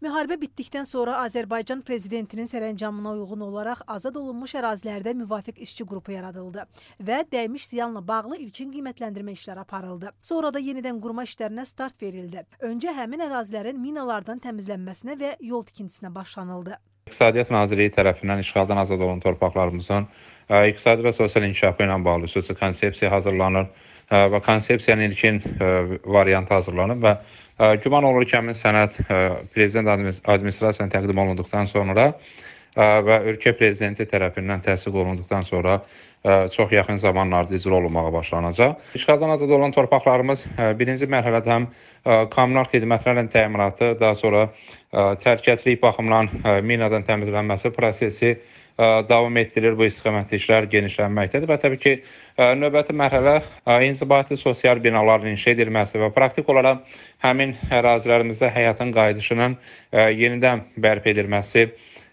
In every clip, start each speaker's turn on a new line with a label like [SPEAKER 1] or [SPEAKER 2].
[SPEAKER 1] Müharibə bitdikdən sonra Azərbaycan prezidentinin sərəncamına uyğun olaraq azad olunmuş ərazilərdə müvafiq işçi qrupu yaradıldı və dəymiş ziyanla bağlı ilkin qiymətləndirmə işləri aparıldı. Sonra da yenidən qurma işlərinə start verildi. Öncə həmin ərazilərin minalardan təmizlənməsinə və yol tikintisinə başlanıldı.
[SPEAKER 2] İqtisadiyyat Nazirliyi tərəfindən işğaldan azad olan torpaqlarımızın e, iqtisadi və sosial inkişafı ilə bağlı xüsusi konsepsiya hazırlanır e, və konsepsiyanın ilkin e, variantı hazırlanıb və güman olur ki, həmin sənəd prezident administrasiyasına təqdim olunduqdan sonra və ölkə prezidenti tərəfindən təsdiq olunduqdan sonra çox yaxın zamanlarda icra olunmağa başlanacaq. İşğaldan azad olan torpaqlarımız birinci mərhələdə həm kommunal xidmətlərin təminatı, daha sonra təhlükəsizlik baxımından minadan təmizlənməsi prosesi davam etdirilir. Bu istiqamətdə işlər genişlənməkdədir və təbii ki, növbəti mərhələ inzibati sosial binaların inşa edilməsi və praktik olaraq həmin ərazilərimizdə həyatın qayıdışının yenidən bərpa edilməsi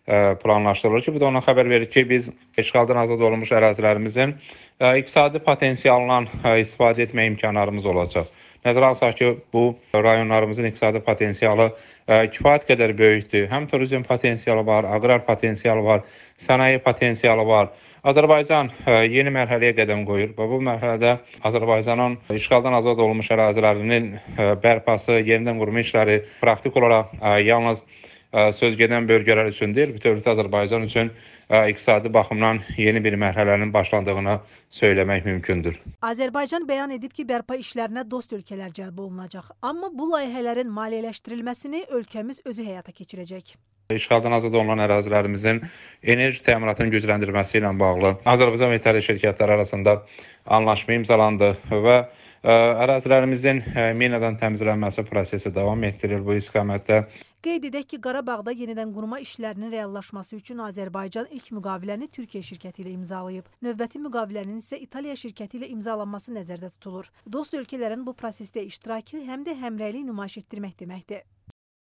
[SPEAKER 2] E, planlaşdırılır ki, bu da ona xəbər verir ki, biz işğaldan azad olunmuş ərazilərimizin e, iqtisadi potensialından e, istifadə etmək imkanlarımız olacaq. Nəzərə alsaq ki, bu rayonlarımızın iqtisadi potensialı kifayət qədər böyükdür. Həm turizm potensialı var, aqrar potensialı var, sənaye potensialı var. Azərbaycan yeni mərhələyə qədəm qoyur və bu mərhələdə Azərbaycanın işğaldan azad olunmuş ərazilərinin bərpası, yenidən qurma işləri praktik olaraq yalnız söz gedən bölgələr üçün deyil, bütövlükdə Azərbaycan üçün iqtisadi baxımdan yeni bir mərhələnin başlandığını söyləmək mümkündür.
[SPEAKER 1] Azərbaycan bəyan edib ki, bərpa işlərinə dost ölkələr cəlb olunacaq, amma bu layihələrin maliyyələşdirilməsini ölkəmiz özü həyata keçirəcək.
[SPEAKER 2] İşğaldan azad olunan ərazilərimizin enerji təminatının gücləndirilməsi ilə bağlı Azərbaycan və İtaliya şirkətləri arasında anlaşma imzalandı və Ərazilərimizin e, minadan təmizlənməsi prosesi davam etdirilir bu istiqamətdə.
[SPEAKER 1] Qeyd edək ki, Qarabağda yenidən qurma işlərinin reallaşması üçün Azərbaycan ilk müqaviləni Türkiyə şirkəti ilə imzalayıb. Növbəti müqavilənin isə İtaliya şirkəti ilə imzalanması nəzərdə tutulur. Dost ölkələrin bu prosesdə iştirakı həm də həmrəylik nümayiş etdirmək deməkdir.